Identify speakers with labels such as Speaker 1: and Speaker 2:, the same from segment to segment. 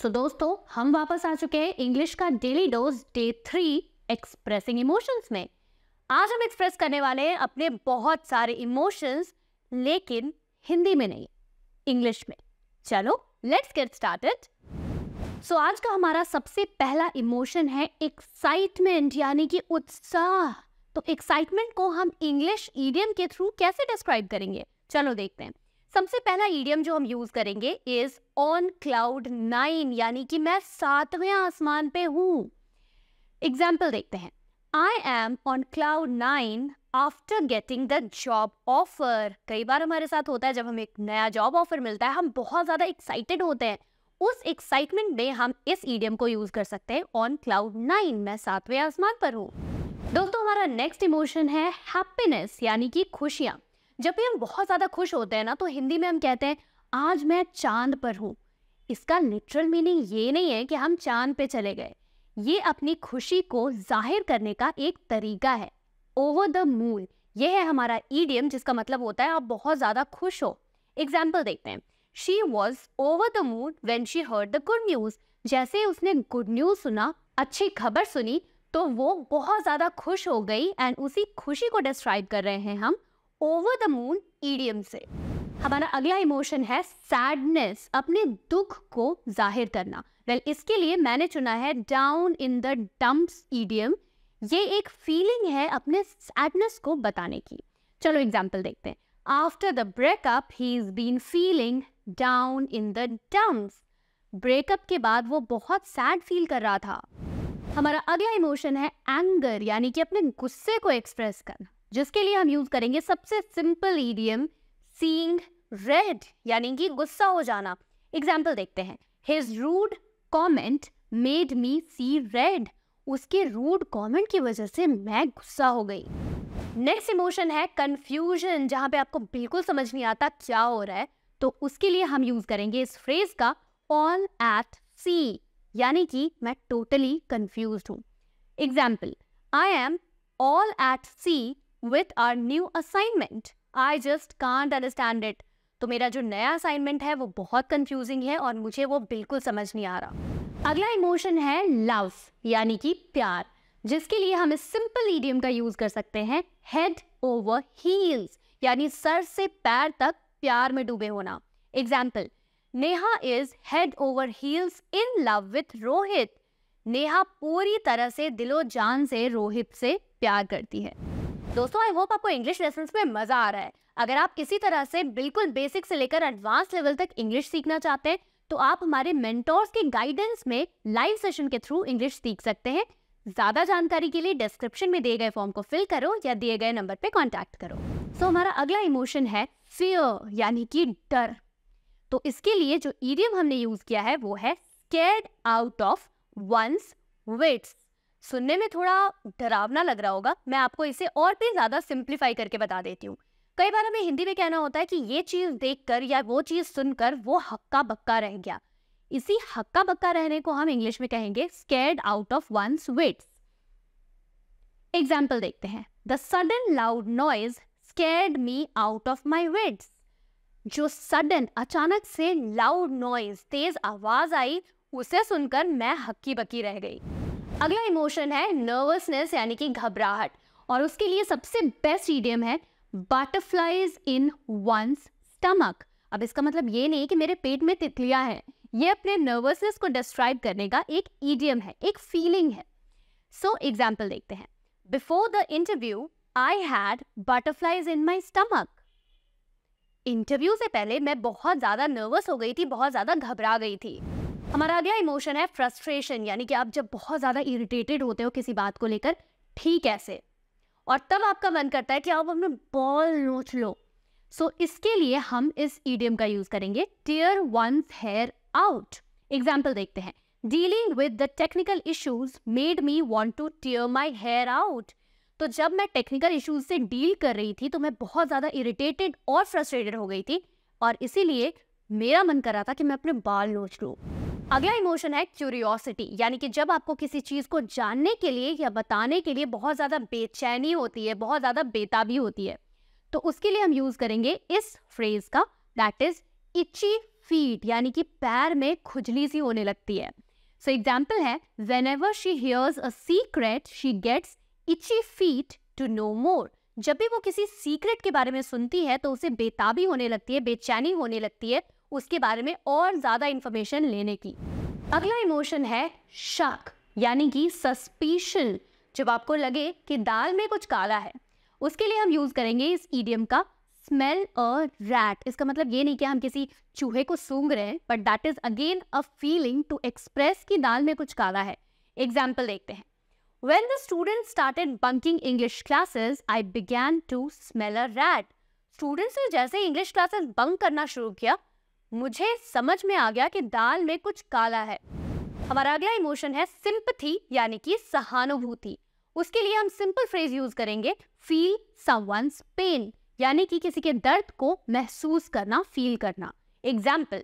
Speaker 1: सो so, दोस्तों हम वापस आ चुके हैं इंग्लिश का daily dose day three expressing emotions में आज हम एक्सप्रेस करने वाले हैं अपने बहुत सारे इमोशंस लेकिन हिंदी में नहीं इंग्लिश में चलो लेट्स गेट स्टार्टेड सो आज का हमारा सबसे पहला इमोशन है एक्साइटमेंट यानी कि उत्साह तो एक्साइटमेंट को हम इंग्लिश ईडियम के थ्रू कैसे डिस्क्राइब करेंगे चलो देखते हैं सबसे पहला ईडियम जो हम यूज करेंगे इज ऑन क्लाउड नाइन यानी कि मैं सातवें आसमान पे हूं एग्जाम्पल देखते हैं I am on cloud nine after getting the job offer कई बार हमारे साथ होता है जब हमें एक नया जॉब ऑफर मिलता है हम बहुत ज़्यादा एक्साइटेड होते हैं उस एक्साइटमेंट में हम इस ईडियम को यूज़ कर सकते हैं ऑन क्लाउड नाइन मैं सातवें आसमान पर हूँ दोस्तों हमारा नेक्स्ट इमोशन है हैप्पीनेस यानी कि खुशियां जब भी हम बहुत ज़्यादा खुश होते हैं ना तो हिंदी में हम कहते हैं आज मैं चांद पर हूँ इसका लिटरल मीनिंग ये नहीं है कि हम चांद पे चले गए ये अपनी खुशी को जाहिर करने का एक तरीका है ओवर द मूल यह है हमारा ईडियम जिसका मतलब होता है आप बहुत ज़्यादा खुश हो एग्जाम्पल देखते हैं she was over the moon when she heard the good news जैसे उसने गुड न्यूज़ सुना अच्छी खबर सुनी तो वो बहुत ज़्यादा खुश हो गई एंड उसी खुशी को डिस्क्राइब कर रहे हैं हम ओवर द मून ईडियम से हमारा अगला इमोशन है सैडनेस अपने दुख को जाहिर करना वेल well, इसके लिए मैंने चुना है down in the dumps idiom ये एक फीलिंग है अपने सैडनेस को बताने की चलो एग्जाम्पल देखते हैं after the breakup he is been feeling down in the dumps breakup के बाद वो बहुत सैड फील कर रहा था हमारा अगला इमोशन है एंगर यानी कि अपने गुस्से को एक्सप्रेस करना जिसके लिए हम यूज करेंगे सबसे सिंपल ईडियम सींग रेड यानी कि गुस्सा हो जाना एग्जाम्पल देखते हैं his rude comment made me see red उसके रूड कॉमेंट की वजह से मैं गुस्सा हो गई नेक्स्ट इमोशन है कन्फ्यूजन जहाँ पे आपको बिल्कुल समझ नहीं आता क्या हो रहा है तो उसके लिए हम यूज करेंगे इस फ्रेज का ऑल एट सी यानी कि मैं टोटली कंफ्यूज हूँ example I am all at sea with our new assignment I just can't understand it तो मेरा जो नया असाइनमेंट है वो बहुत कंफ्यूजिंग है और मुझे वो बिल्कुल समझ नहीं आ रहा अगला इमोशन है लव यानी कि प्यार जिसके लिए हम इस सिंपल ईडियम का यूज कर सकते हैं हेड ओवर हील्स यानी सर से पैर तक प्यार में डूबे होना example Neha is head over heels in love with Rohit Neha पूरी तरह से दिलो जान से रोहित से प्यार करती है दोस्तों आई होप आपको इंग्लिश लेसन में मजा आ रहा है अगर आप किसी तरह से बिल्कुल बेसिक से लेकर एडवांस लेवल तक इंग्लिश सीखना चाहते हैं तो आप हमारे मेंटोर्स के गाइडेंस में लाइव सेशन के थ्रू इंग्लिश सीख सकते हैं ज्यादा जानकारी के लिए डिस्क्रिप्शन में दिए गए फॉर्म को फिल करो या दिए गए नंबर पे कांटेक्ट करो सो so, हमारा अगला इमोशन है फियर यानी कि डर तो इसके लिए जो ईडियम हमने यूज किया है वो है scared out of one's wits सुनने में थोड़ा डरावना लग रहा होगा मैं आपको इसे और भी ज़्यादा सिंप्लीफाई करके बता देती हूँ कई बार हमें हिंदी में कहना होता है कि ये चीज़ देखकर या वो चीज़ सुनकर वो हक्का बक्का रह गया इसी हक्का बक्का रहने को हम इंग्लिश में कहेंगे scared out of one's wits example देखते हैं the sudden loud noise scared me out of my wits जो सडन अचानक से लाउड नॉइज तेज आवाज आई उसे सुनकर मैं हक्की बक्की रह गई अगला इमोशन है नर्वसनेस यानी कि घबराहट और उसके लिए सबसे बेस्ट ईडियम है बटरफ्लाईज इन वंस स्टमक अब इसका मतलब ये नहीं कि मेरे पेट में तितलियां हैं ये अपने नर्वसनेस को डिस्क्राइब करने का एक ईडियम है एक फीलिंग है सो so, एग्जाम्पल देखते हैं before the interview I had butterflies in my stomach interview से पहले मैं बहुत ज़्यादा नर्वस हो गई थी बहुत ज़्यादा घबरा गई थी हमारा अगला इमोशन है फ्रस्ट्रेशन यानी कि आप जब बहुत ज़्यादा इरिटेटेड होते हो किसी बात को लेकर ठीक ऐसे और तब आपका मन करता है कि आप अपने बॉल नोच लो सो so, इसके लिए हम इस ईडियम का यूज़ करेंगे tear one hair out example देखते हैं dealing with the technical issues made me want to tear my hair out तो जब मैं टेक्निकल इश्यूज से डील कर रही थी तो मैं बहुत ज़्यादा इरिटेटेड और फ्रस्ट्रेटेड हो गई थी और इसीलिए मेरा मन कर रहा था कि मैं अपने बाल नोच लूँ अगला इमोशन है क्यूरियोसिटी यानी कि जब आपको किसी चीज़ को जानने के लिए या बताने के लिए बहुत ज़्यादा बेचैनी होती है बहुत ज़्यादा बेताबी होती है तो उसके लिए हम यूज़ करेंगे इस फ्रेज़ का दैट इज़ इची फीट यानी कि पैर में खुजली सी होने लगती है सो so, एग्जाम्पल है whenever she hears a secret she gets itchy feet to know more जब भी वो किसी सीक्रेट के बारे में सुनती है तो उसे बेताबी होने लगती है बेचैनी होने लगती है उसके बारे में और ज़्यादा इंफॉर्मेशन लेने की अगला इमोशन है शक यानी कि सस्पिशन जब आपको लगे कि दाल में कुछ काला है उसके लिए हम यूज़ करेंगे इस ईडियम का स्मेल अ रैट इसका मतलब ये नहीं कि हम किसी चूहे को सूंघ रहे हैं but that is again a feeling to express कि दाल में कुछ काला है एग्जाम्पल देखते हैं When the students started bunking English classes, I began to smell a rat. Students ने जैसे इंग्लिश क्लासेस बंक करना शुरू किया मुझे समझ में आ गया कि दाल में कुछ काला है हमारा अगला इमोशन है सिंपथी यानी कि सहानुभूति उसके लिए हम सिंपल फ्रेज यूज करेंगे फील समवंस पेन यानी कि किसी के दर्द को महसूस करना फील करना example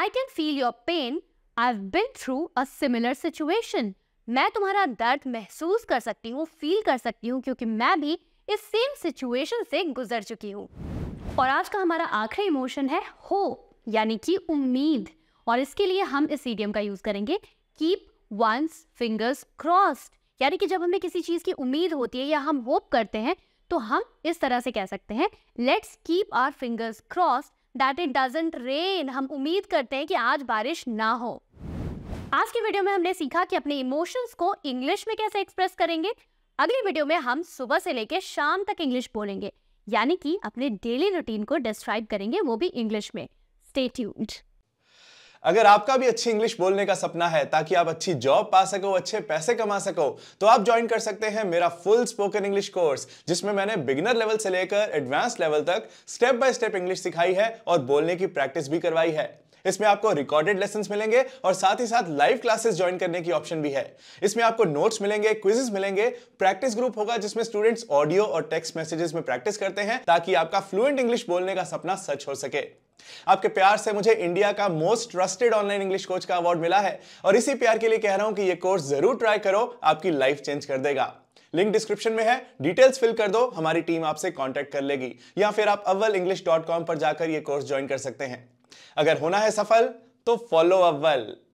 Speaker 1: I can feel your pain I been through a similar situation मैं तुम्हारा दर्द महसूस कर सकती हूँ फील कर सकती हूँ क्योंकि मैं भी इस सेम सिचुएशन से गुजर चुकी हूँ और आज का हमारा आखिरी इमोशन है होप यानी कि उम्मीद और इसके लिए हम इस ईडियम का यूज़ करेंगे कीप वंस फिंगर्स क्रॉस्ड यानी कि जब हमें किसी चीज़ की उम्मीद होती है या हम होप करते हैं तो हम इस तरह से कह सकते हैं let's keep our fingers crossed that it doesn't rain हम उम्मीद करते हैं कि आज बारिश ना हो आज के वीडियो में हमने सीखा कि अपने इमोशंस को इंग्लिश में कैसे एक्सप्रेस करेंगे अगली वीडियो में हम सुबह से लेकर शाम तक इंग्लिश बोलेंगे यानी कि अपने डेली रूटीन को डिस्क्राइब करेंगे वो भी इंग्लिश में स्टे ट्यून्ड
Speaker 2: अगर आपका भी अच्छी इंग्लिश बोलने का सपना है ताकि आप अच्छी जॉब पा सको अच्छे पैसे कमा सको तो आप ज्वाइन कर सकते हैं मेरा फुल स्पोकन इंग्लिश कोर्स जिसमें मैंने बिगिनर लेवल से लेकर एडवांस लेवल तक स्टेप बाय स्टेप इंग्लिश सिखाई है और बोलने की प्रैक्टिस भी करवाई है इसमें आपको रिकॉर्डेड लेसन मिलेंगे और साथ ही साथ लाइव क्लासेस ज्वाइन करने की ऑप्शन भी है इसमें आपको नोट्स मिलेंगे क्विजेस मिलेंगे प्रैक्टिस ग्रुप होगा जिसमें स्टूडेंट्स ऑडियो और टेक्स्ट मैसेजेस में प्रैक्टिस करते हैं ताकि आपका फ्लुएंट इंग्लिश बोलने का सपना सच हो सके आपके प्यार से मुझे इंडिया का most trusted online English coach का अवार्ड मिला है और इसी प्यार के लिए कह रहा हूं कि यह कोर्स जरूर ट्राई करो आपकी लाइफ चेंज कर देगा लिंक डिस्क्रिप्शन में है डिटेल्स फिल कर दो हमारी टीम आपसे कांटेक्ट कर लेगी या फिर आप अव्वल इंग्लिश डॉट कॉम पर जाकर यह कोर्स ज्वाइन कर सकते हैं अगर होना है सफल तो फॉलो अव्वल